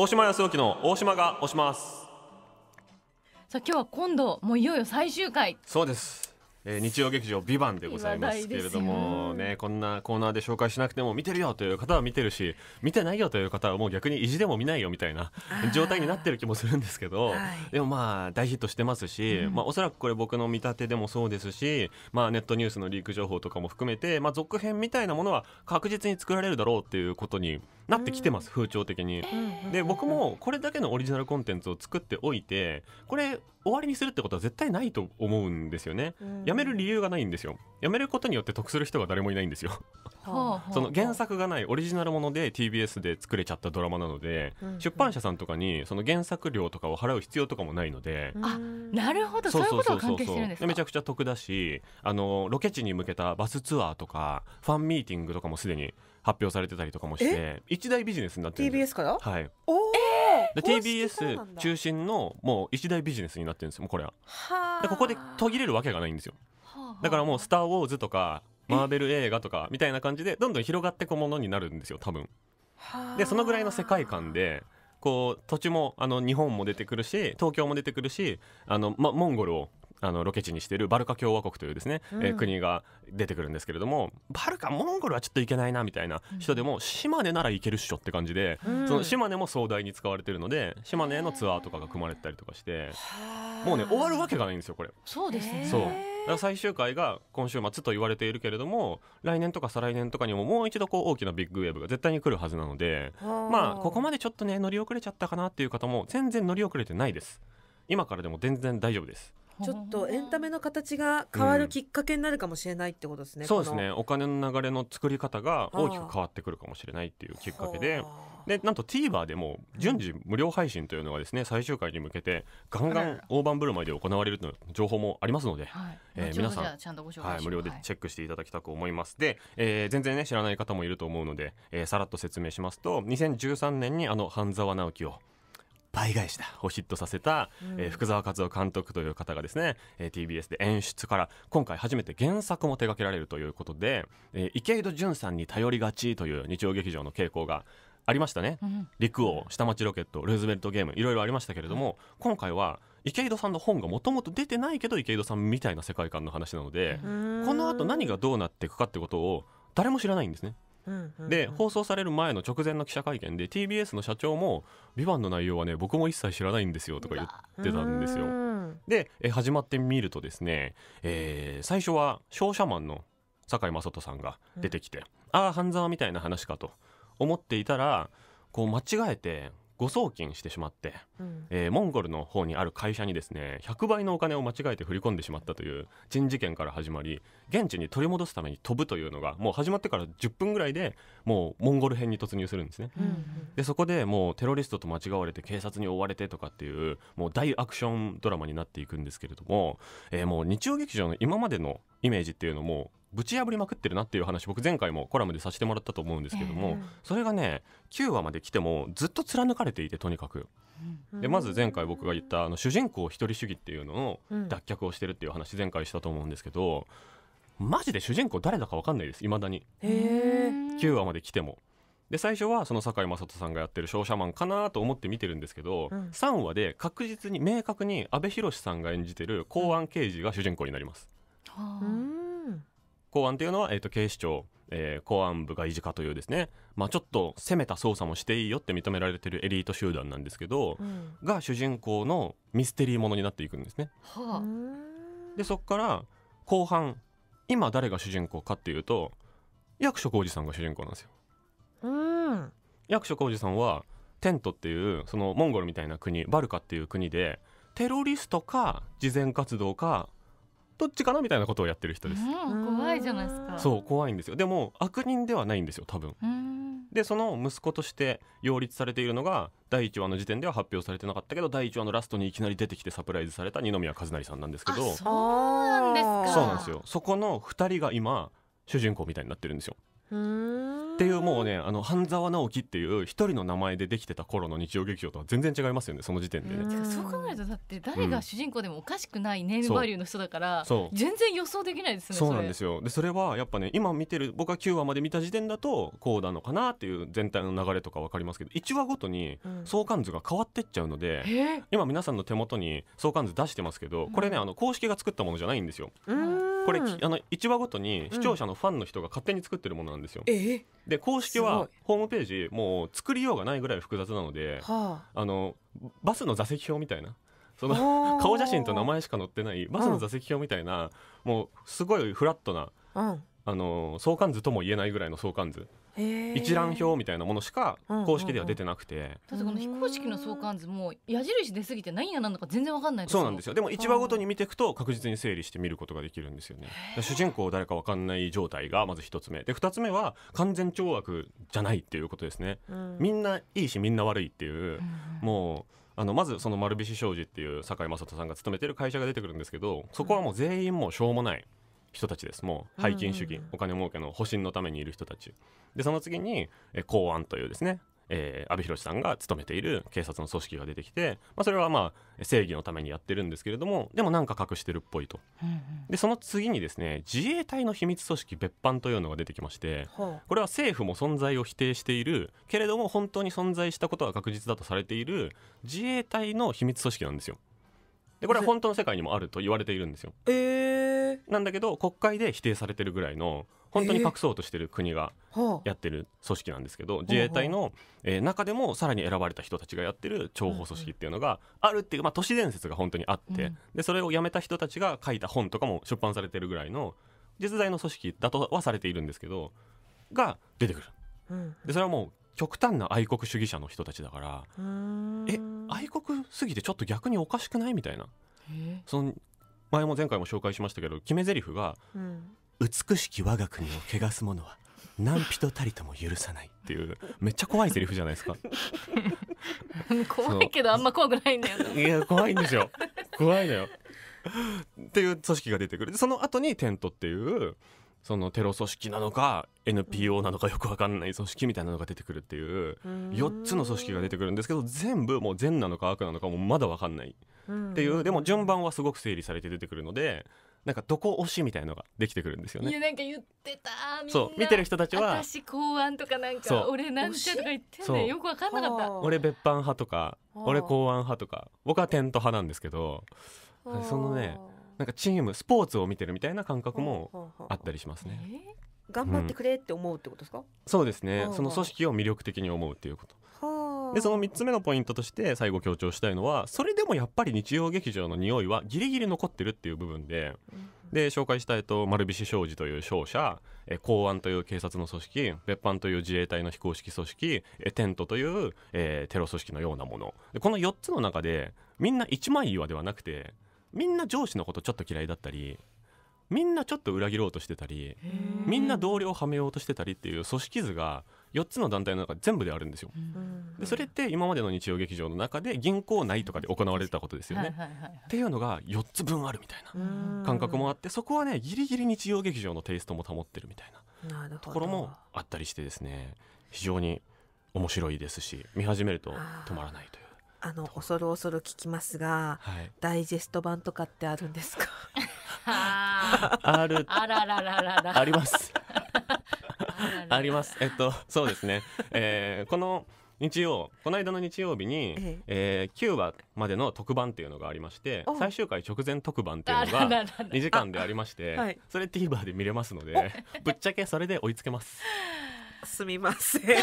大島康之の大島が押しますさあ今日は今度もういよいよ最終回そうですえー、日曜劇場「ビバンでございますけれどもねこんなコーナーで紹介しなくても見てるよという方は見てるし見てないよという方はもう逆に意地でも見ないよみたいな状態になってる気もするんですけど、でもまあ大ヒットしてますし、うん、まあ、おそらくこれ僕の見立てでもそうですし、まあ、ネットニュースのリーク情報とかも含めて、まあ、続編みたいなものは確実に作られるだろうっていうことになってきてます、うん、風潮的に。で僕もこれだけのオリジナルコンテンツを作っておいてこれ終わりにするってことは絶対ないと思うんですよね。やめる理由がないんですよ。やめることによって得する人が誰もいないんですよ。その原作がないオリジナルもので TBS で作れちゃったドラマなので、出版社さんとかにその原作料とかを払う必要とかもないので、あなるほどそういうことが関係してるんですかめちゃくちゃ得だしあのロケ地に向けたバスツアーとかファンミーティングとかもすでに発表されてたりとかもして一大ビジネスになってるんです TBS からはいおおで TBS 中心のもう一大ビジネスになってるんですよこれははでここで途切れるわけがないんですよだからもう「スター・ウォーズ」とかマーベル映画とかみたいな感じでどんどん広がっていくものになるんですよ多分。でそのぐらいの世界観でこう土地もあの日本も出てくるし東京も出てくるしあの、ま、モンゴルをあのロケ地にしているバルカ共和国というですね、うん、え国が出てくるんですけれどもバルカモンゴルはちょっと行けないなみたいな人でも、うん、島根なら行けるっしょって感じで、うん、その島根も壮大に使われてるので島根のツアーとかが組まれたりとかしてもうね終わるわけがないんですよこれ。そうですねそう最終回が今週末と言われているけれども来年とか再来年とかにももう一度こう大きなビッグウェーブが絶対に来るはずなのでまあここまでちょっとね乗り遅れちゃったかなっていう方も全然乗り遅れてないです今からでも全然大丈夫ですちょっとエンタメの形が変わるきっかけになるかもしれないってことですね、うん、そうですねお金の流れの作り方が大きく変わってくるかもしれないっていうきっかけででなんと TVer でも順次無料配信というのがですね、うん、最終回に向けてガンガン大盤振る舞いで行われるという情報もありますので、はい、えー、皆さん、はい、無料でチェックしていただきたく思います、はい、で、えー、全然ね知らない方もいると思うので、えー、さらっと説明しますと2013年にあの半沢直樹を倍返しだをヒットさせた、うん、えー、福沢和夫監督という方がですね、えー、TBS で演出から今回初めて原作も手掛けられるということで、えー、池井戸潤さんに頼りがちという日曜劇場の傾向がありましたね、うん、陸王下町ロケットルーズベルトゲームいろいろありましたけれども、うん、今回は池井戸さんの本がもともと出てないけど池井戸さんみたいな世界観の話なのでこのあと何がどうなっていくかってことを誰も知らないんですね。で放送される前の直前の記者会見で TBS の社長も「ビバンの内容はね僕も一切知らないんですよとか言ってたんですよ。で始まってみるとですね、えー、最初は商社マンの堺雅人さんが出てきて、うん、ああ半沢みたいな話かと思っていたらこう間違えて誤送金してしまってえー、モンゴルの方にある会社にですね100倍のお金を間違えて振り込んでしまったという珍事件から始まり現地に取り戻すために飛ぶというのがもう始まってから10分ぐらいでもうモンゴル編に突入するんですね、うんうん、でそこでもうテロリストと間違われて警察に追われてとかっていうもう大アクションドラマになっていくんですけれども、えー、もう日曜劇場の今までのイメージっていうのもぶち破りまくってるなっていう話僕前回もコラムでさせてもらったと思うんですけども、えー、それがね9話まで来てもずっと貫かれていてとにかくでまず前回僕が言ったあの主人公一人主義っていうのを脱却をしてるっていう話前回したと思うんですけど、マジで主人公誰だか分かんないですいまだに9話まで来てもで最初はその堺雅人さんがやってる商社マンかなと思って見てるんですけど、3話で確実に明確に阿部寛さんが演じてる公安刑事が主人公になります、公安っていうのは、えと警視庁えー、公安部が維持というですね、まあ、ちょっと攻めた捜査もしていいよって認められてるエリート集団なんですけど、うん、が主人公のミステリーものになっていくんですね。はあ、でそこから後半今誰が主人公かっていうと役所広司さんが主人公なんですよ。うん、役所広司さんはテントっていうそのモンゴルみたいな国バルカっていう国でテロリストか慈善活動かどっちかなみたいなことをやってる人です、怖いじゃないですかそう怖いんですよでも悪人ではないんですよ多分でその息子として擁立されているのが第1話の時点では発表されてなかったけど第1話のラストにいきなり出てきてサプライズされた二宮和也さんなんですけどそうなんですかそうなんですよそこの2人が今主人公みたいになってるんですよっていうもうねあの半沢直樹っていう一人の名前でできてた頃の日曜劇場とは全然違いますよねその時点でねそう考えるとだって誰が主人公でもおかしくないネームバリューの人だから、うん、全然予想できないですねそうなんですよでそれはやっぱね今見てる僕は9話まで見た時点だとこうなのかなっていう全体の流れとか分かりますけど1話ごとに相関図が変わってっちゃうので、うん、今皆さんの手元に相関図出してますけどこれね、あの公式が作ったものじゃないんですよ。うんこれあの1話ごとに視聴者のファンの人が勝手に作ってるものなんですよ。うん、で公式はホームページもう作りようがないぐらい複雑なので、はあ、あのバスの座席表みたいな。その 顔写真と名前しか載ってないバスの座席表みたいな、うん、もうすごいフラットな、うん、あの相関図とも言えないぐらいの相関図一覧表みたいなものしか公式では出てなくて、だってこの非公式の相関図も矢印出すぎて何が何だか全然わかんないそうなんですよでも一話ごとに見ていくと確実に整理して見ることができるんですよね主人公誰かわかんない状態がまず1つ目で2つ目は完全懲悪じゃないっていうことですね、うん、みんないいしみんな悪いっていう、うん、もうあのまずその丸菱商事っていう堺雅人さんが勤めてる会社が出てくるんですけどそこはもう全員もうしょうもない、うん人たちですもう拝金主義、お金儲けの保身のためにいる人たちでその次に、えー、公安というですねえー、安倍博さんが勤めている警察の組織が出てきて、まあ、それはまあ正義のためにやってるんですけれどもでもなんか隠してるっぽいと、うんでその次にですね自衛隊の秘密組織別班というのが出てきましてこれは政府も存在を否定しているけれども本当に存在したことは確実だとされている自衛隊の秘密組織なんですよ。でこれは本当の世界にもあると言われているんですよ。えー、なんだけど国会で否定されてるぐらいの本当に隠そうとしてる国がやってる組織なんですけど、自衛隊の、えー、中でもさらに選ばれた人たちがやってる諜報組織っていうのがあるっていう、まあ、都市伝説が本当にあって、でそれをやめた人たちが書いた本とかも出版されてるぐらいの実在の組織だとはされているんですけどが出てくる。でそれはもう極端な愛国主義者の人たちだからえ愛国すぎてちょっと逆におかしくないみたいなその前も前回も紹介しましたけど決め台詞が、うん、美しき我が国を汚す者は何人たりとも許さない」っていうめっちゃ怖いセリフじゃないですか 怖いけどあんま怖くないんだよいや怖いんですよ怖いのよっていう組織が出てくるその後にテントっていうそのテロ組織なのか NPO なのかよく分かんない組織みたいなのが出てくるっていう4つの組織が出てくるんですけど全部もう善なのか悪なのかもまだ分かんないっていうでも順番はすごく整理されて出てくるのでなんかどこ推しみたいのができてくるんですよね。いやなんか言ってたそう見てる人たちは私公安とかなんか俺なんちゃとか言ってんねよよく分かんなかった俺別班派とか俺公安派とか僕はテント派なんですけどそのねなんかチームスポーツを見てるみたいな感覚もあったりしますね。えー、頑張ってくれって思うってことですか、うん、そうですねその組織を魅力的に思うっていうことでその3つ目のポイントとして最後強調したいのはそれでもやっぱり日曜劇場の匂いはギリギリ残ってるっていう部分で。で紹介したいと丸菱商事という商社え公安という警察の組織別班という自衛隊の非公式組織えテントという、えー、テロ組織のようなものこの4つの中でみんな一枚岩ではなくてみんな上司のことちょっと嫌いだったりみんなちょっと裏切ろうとしてたりみんな同僚をはめようとしてたりっていう組織図が4つの団体の中全部であるんですよ。でそれって今までの日曜劇場の中で銀行内とかで行われてたことですよね。っていうのが4つ分あるみたいな感覚もあってそこはねギリギリ日曜劇場のテイストも保ってるみたいなところもあったりしてですね非常に面白いですし見始めると止まらないという。あの恐る恐る聞きますが、はい、ダイジェスト版とかってあるんですか あるあらららららありますありますえっとそうですね、えー、この日曜この間の日曜日に、えええー、9話までの特番っていうのがありまして最終回直前特番っていうのが2時間でありまして、はい、それ TVer で見れますのでぶっちゃけそれで追いつけます。すみません ち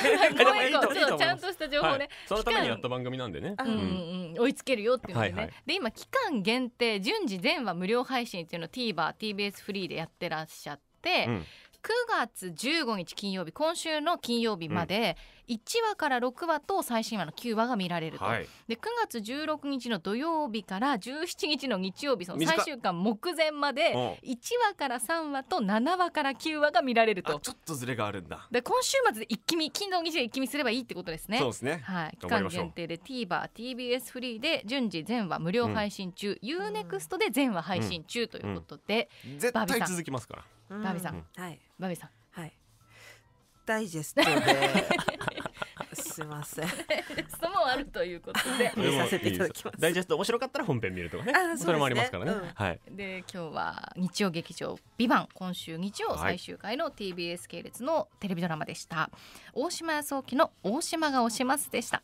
ゃんとした情報ね、はい、そのためにやった番組なんでね、うんうん、追いつけるよっていうのでね、はいで今期間限定順次全話無料配信っていうのを t v e ー t b s フリーでやってらっしゃって、9月15日金曜日今週の金曜日まで1話から6話と最新話の9話が見られると、はい、で9月16日の土曜日から17日の日曜日その最終巻目前まで1話から3話と7話から9話が見られるとちょっとずれがあるんだで今週末で一気見金土日で一気見すればいいってことですねそうですね、はい、期間限定で TVerTBS フリーで順次全話無料配信中、うん、UNEXT で全話配信中ということで、うん、絶対続きますからバービーさん、はい、バービーさん、はい、ダイジェストで すみません。質問あるということで。見させていただきます。ダイジェスト面白かったら本編見るとかね。それもありますからね。はい。で今日は日曜劇場ビバン今週日曜最終回の TBS 系列のテレビドラマでした。大島康雄の大島がおしますでした。